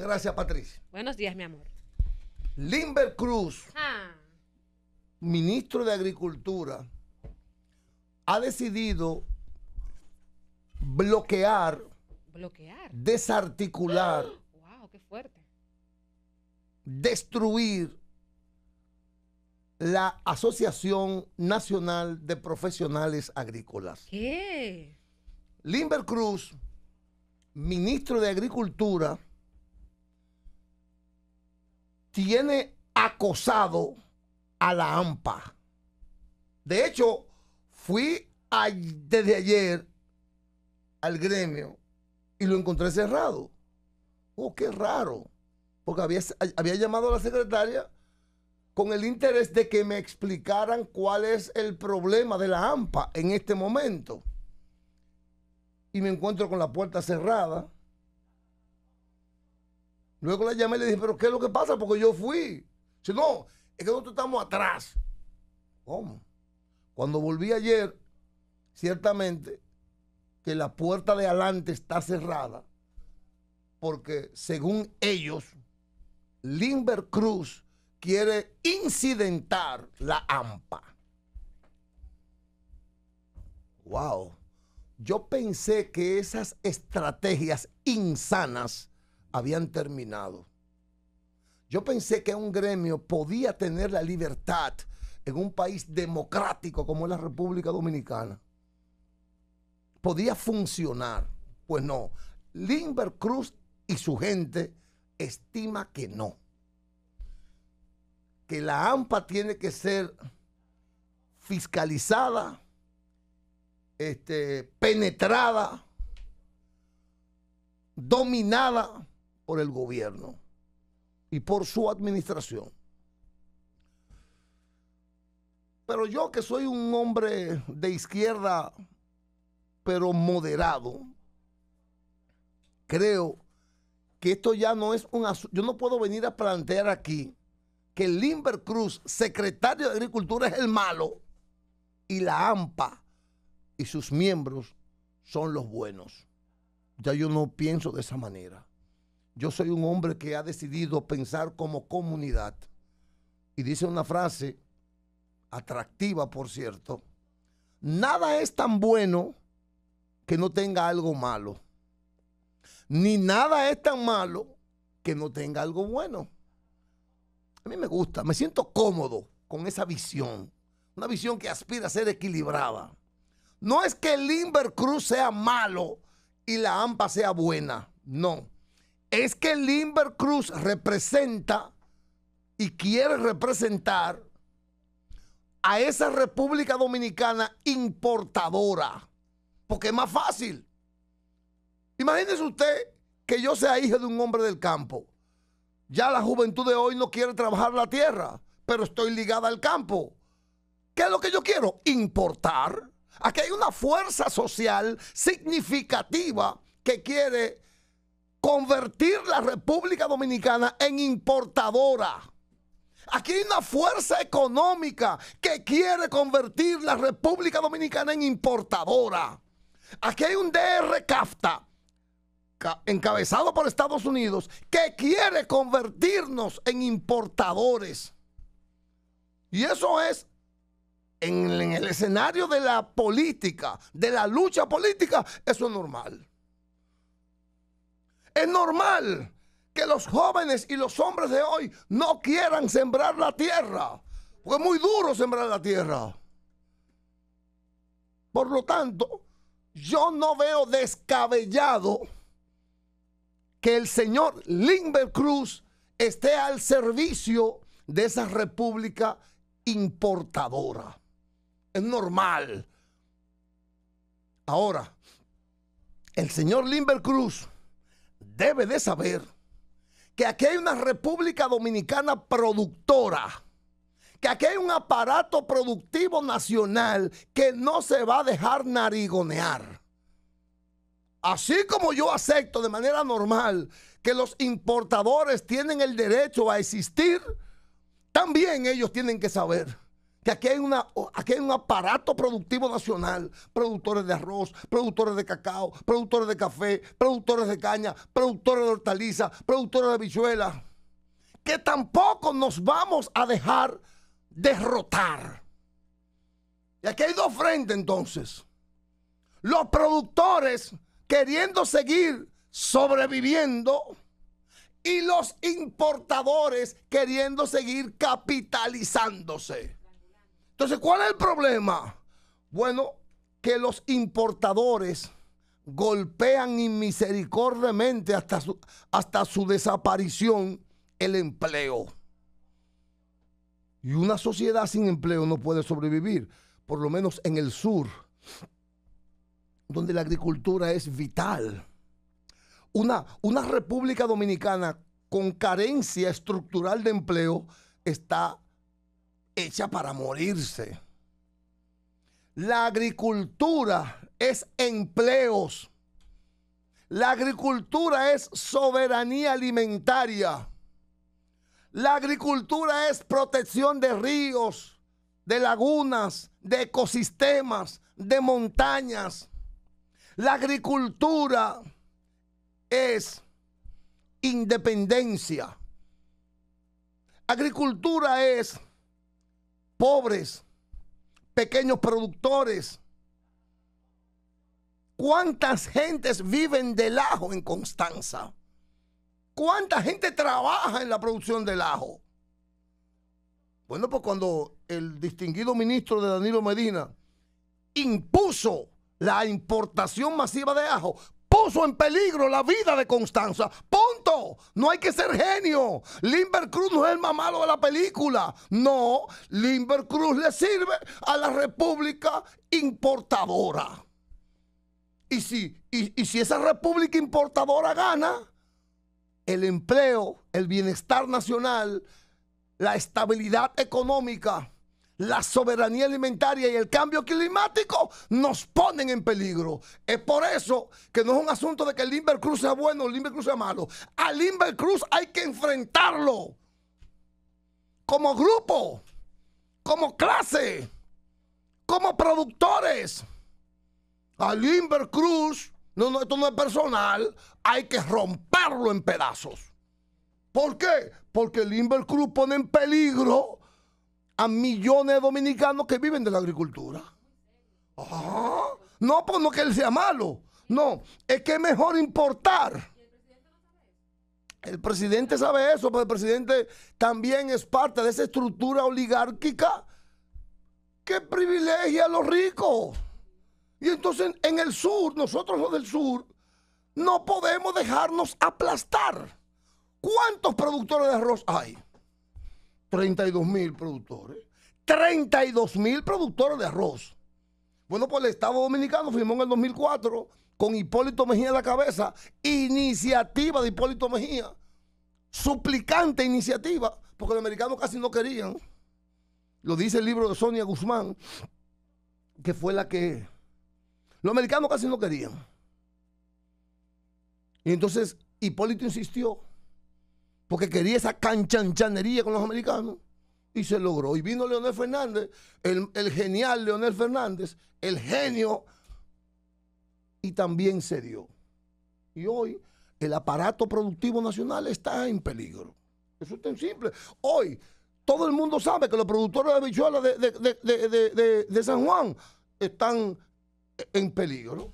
gracias, Patricia. Buenos días, mi amor. Limber Cruz, ah. ministro de Agricultura, ha decidido bloquear, desarticular, destruir la Asociación Nacional de Profesionales Agrícolas. ¿Qué? Limber Cruz, ministro de Agricultura, tiene acosado a la AMPA. De hecho, fui desde ayer al gremio y lo encontré cerrado. Oh, qué raro. Porque había, había llamado a la secretaria con el interés de que me explicaran cuál es el problema de la AMPA en este momento. Y me encuentro con la puerta cerrada. Luego la llamé y le dije, pero ¿qué es lo que pasa? Porque yo fui. Si no, es que nosotros estamos atrás. ¿Cómo? Cuando volví ayer, ciertamente que la puerta de adelante está cerrada porque según ellos, Limber Cruz quiere incidentar la AMPA. Wow. Yo pensé que esas estrategias insanas habían terminado. Yo pensé que un gremio podía tener la libertad en un país democrático como es la República Dominicana. Podía funcionar. Pues no. Limber Cruz y su gente estima que no. Que la AMPA tiene que ser fiscalizada, este, penetrada, dominada por el gobierno y por su administración. Pero yo que soy un hombre de izquierda, pero moderado, creo que esto ya no es un asunto. Yo no puedo venir a plantear aquí que Limber Cruz, secretario de Agricultura, es el malo y la AMPA y sus miembros son los buenos. Ya yo no pienso de esa manera. Yo soy un hombre que ha decidido pensar como comunidad. Y dice una frase, atractiva por cierto, nada es tan bueno que no tenga algo malo. Ni nada es tan malo que no tenga algo bueno. A mí me gusta, me siento cómodo con esa visión. Una visión que aspira a ser equilibrada. No es que el Limber sea malo y la AMPA sea buena. No es que Limber Cruz representa y quiere representar a esa República Dominicana importadora, porque es más fácil. Imagínese usted que yo sea hijo de un hombre del campo. Ya la juventud de hoy no quiere trabajar la tierra, pero estoy ligada al campo. ¿Qué es lo que yo quiero? Importar. Aquí hay una fuerza social significativa que quiere convertir la República Dominicana en importadora. Aquí hay una fuerza económica que quiere convertir la República Dominicana en importadora. Aquí hay un DR CAFTA encabezado por Estados Unidos que quiere convertirnos en importadores. Y eso es en, en el escenario de la política, de la lucha política, eso es normal. Es normal que los jóvenes y los hombres de hoy no quieran sembrar la tierra, porque es muy duro sembrar la tierra. Por lo tanto, yo no veo descabellado que el señor Limber Cruz esté al servicio de esa república importadora. Es normal. Ahora, el señor Limber Cruz debe de saber que aquí hay una República Dominicana productora, que aquí hay un aparato productivo nacional que no se va a dejar narigonear. Así como yo acepto de manera normal que los importadores tienen el derecho a existir, también ellos tienen que saber que aquí hay, un aparato productivo nacional, productores de arroz, productores de cacao, productores de café, productores de caña, productores de hortalizas, productores de habichuelas, que tampoco nos vamos a dejar derrotar. Y aquí hay dos frentes entonces. Los productores queriendo seguir sobreviviendo y los importadores queriendo seguir capitalizándose. Entonces, ¿cuál es el problema? Bueno, que los importadores golpean inmisericordiamente hasta su, hasta su desaparición el empleo. Y una sociedad sin empleo no puede sobrevivir, por lo menos en el sur, donde la agricultura es vital. Una, una República Dominicana con carencia estructural de empleo está hecha para morirse. La agricultura es empleos. La agricultura es soberanía alimentaria. La agricultura es protección de ríos, de lagunas, de ecosistemas, de montañas. La agricultura es independencia. Agricultura es pobres, pequeños productores. ¿Cuántas gentes viven del ajo en Constanza? ¿Cuánta gente trabaja en la producción del ajo? Bueno, pues cuando el distinguido ministro de Danilo Medina impuso la importación masiva de ajo, puso en peligro la vida de Constanza. Punto. No hay que ser genio. Limber Cruz no es el más malo de la película. No, Limber Cruz le sirve a la República importadora. Y y si esa República importadora gana, el empleo, el bienestar nacional, la estabilidad económica la soberanía alimentaria y el cambio climático nos ponen en peligro. Es por eso que no es un asunto de que el Limber Cruz sea bueno o el Limber Cruz sea malo. Al Limber Cruz hay que enfrentarlo como grupo, como clase, como productores. Al Limber Cruz, no, esto no es personal, hay que romperlo en pedazos. ¿Por qué? Porque el Limber Cruz pone en peligro a millones de dominicanos que viven de la agricultura. Ah, no, pues no que él sea malo. No, es que es mejor importar. El presidente sabe eso, pero pues el presidente también es parte de esa estructura oligárquica que privilegia a los ricos. Y entonces en el sur, nosotros los del sur, no podemos dejarnos aplastar. ¿Cuántos productores de arroz hay? 32 mil productores. 32 mil productores de arroz. Bueno, pues el Estado Dominicano firmó en el 2004 con Hipólito Mejía en la cabeza, iniciativa de Hipólito Mejía, suplicante iniciativa, porque los americanos casi no querían. Lo dice el libro de Sonia Guzmán, que fue la que... Los americanos casi no querían. Y entonces Hipólito insistió porque quería esa canchanchanería con los americanos. Y se logró. Y vino Leonel Fernández, el, genial Leonel Fernández, el genio, y también se dio. Y hoy el aparato productivo nacional está en peligro. Eso es tan simple. Hoy todo el mundo sabe que los productores de habichuelas de, de, San Juan están en peligro.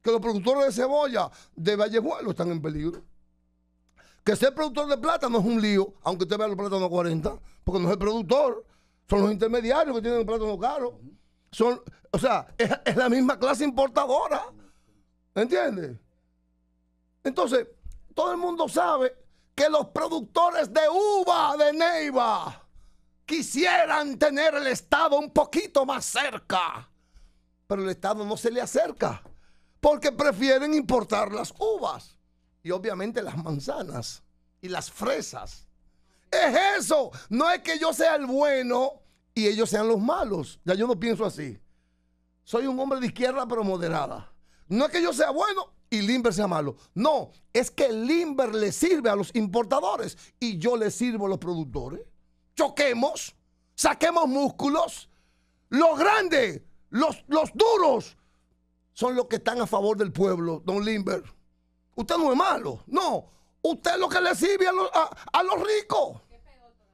Que los productores de cebolla de Vallejuelo están en peligro. Que ser productor de plátano es un lío, aunque usted vea los plátanos a 40, porque no es el productor, son los intermediarios que tienen el plátano caro. Son, o sea, es, la misma clase importadora. ¿Entiendes? Entonces, todo el mundo sabe que los productores de uva de Neiva quisieran tener el Estado un poquito más cerca, pero el Estado no se le acerca porque prefieren importar las uvas y obviamente las manzanas y las fresas. Es eso. No es que yo sea el bueno y ellos sean los malos. Ya yo no pienso así. Soy un hombre de izquierda pero moderada. No es que yo sea bueno y Limber sea malo. No, es que Limber le sirve a los importadores y yo le sirvo a los productores. Choquemos, saquemos músculos. Los grandes, los, los duros, son los que están a favor del pueblo, don Limber. Usted no es malo. No. Usted es lo que le sirve a, los ricos.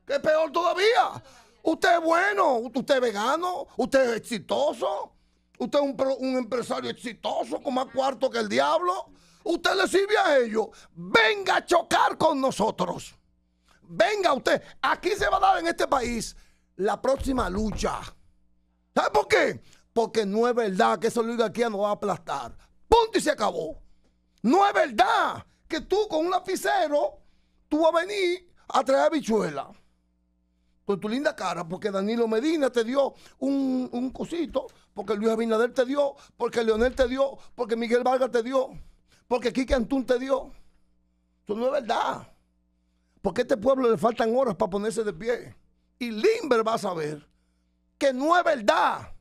Que peor todavía. Usted es bueno. Usted es vegano. Usted es exitoso. Usted es un, empresario exitoso con más cuarto que el diablo. Usted le sirve a ellos. Venga a chocar con nosotros. Venga usted. Aquí se va a dar en este país la próxima lucha. ¿Sabe por qué? Porque no es verdad que eso oligarquía aquí nos va a aplastar. Punto y se acabó. No es verdad que tú con un lapicero, tú vas a venir a traer Bichuela. Con tu linda cara, porque Danilo Medina te dio un, cosito, porque Luis Abinader te dio, porque Leonel te dio, porque Miguel Vargas te dio, porque Kiki Antún te dio. Eso no es verdad. Porque a este pueblo le faltan horas para ponerse de pie. Y Limber va a saber que no es verdad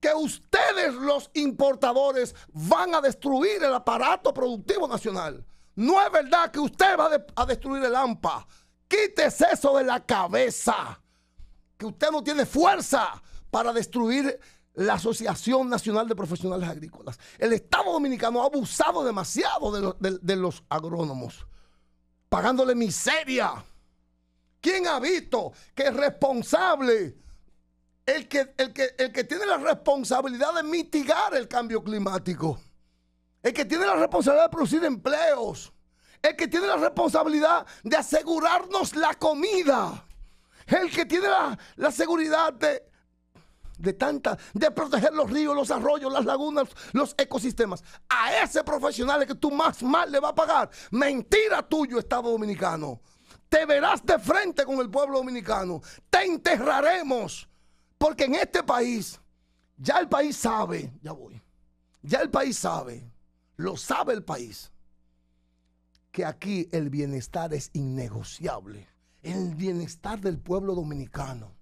que ustedes los importadores van a destruir el aparato productivo nacional. No es verdad que usted va a, destruir el AMPA. Quítese eso de la cabeza. Que usted no tiene fuerza para destruir la Asociación Nacional de Profesionales Agrícolas. El Estado Dominicano ha abusado demasiado de, de, los agrónomos, pagándole miseria. ¿Quién ha visto que es responsable el que, el, que, el que tiene la responsabilidad de mitigar el cambio climático, el que tiene la responsabilidad de producir empleos, el que tiene la responsabilidad de asegurarnos la comida, el que tiene la, seguridad de, de tanta, de proteger los ríos, los arroyos, las lagunas, los ecosistemas. A ese profesional es que tú más mal le va a pagar. Mentira tuyo, Estado Dominicano. Te verás de frente con el pueblo dominicano. Te enterraremos. Porque en este país, ya el país sabe, ya voy, ya el país sabe, lo sabe el país, que aquí el bienestar es innegociable. El bienestar del pueblo dominicano.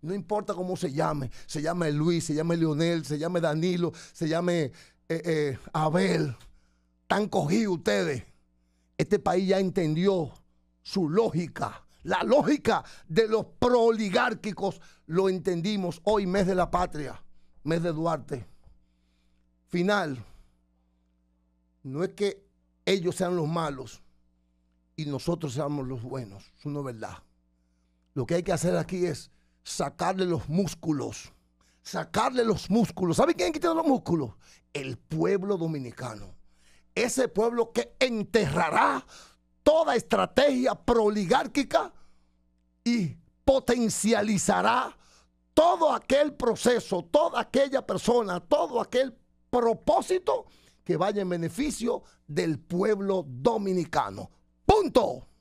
No importa cómo se llame, se llame Luis, se llame Leonel, se llame Danilo, se llame eh, eh, Abel. Tan cogidos ustedes. Este país ya entendió su lógica la lógica de los proligárquicos lo entendimos hoy, mes de la patria, mes de Duarte. Final, no es que ellos sean los malos y nosotros seamos los buenos, eso no es verdad. Lo que hay que hacer aquí es sacarle los músculos, sacarle los músculos. ¿Sabe quién quita los músculos? El pueblo dominicano. Ese pueblo que enterrará toda estrategia proligárquica y potencializará todo aquel proceso, toda aquella persona, todo aquel propósito que vaya en beneficio del pueblo dominicano. Punto.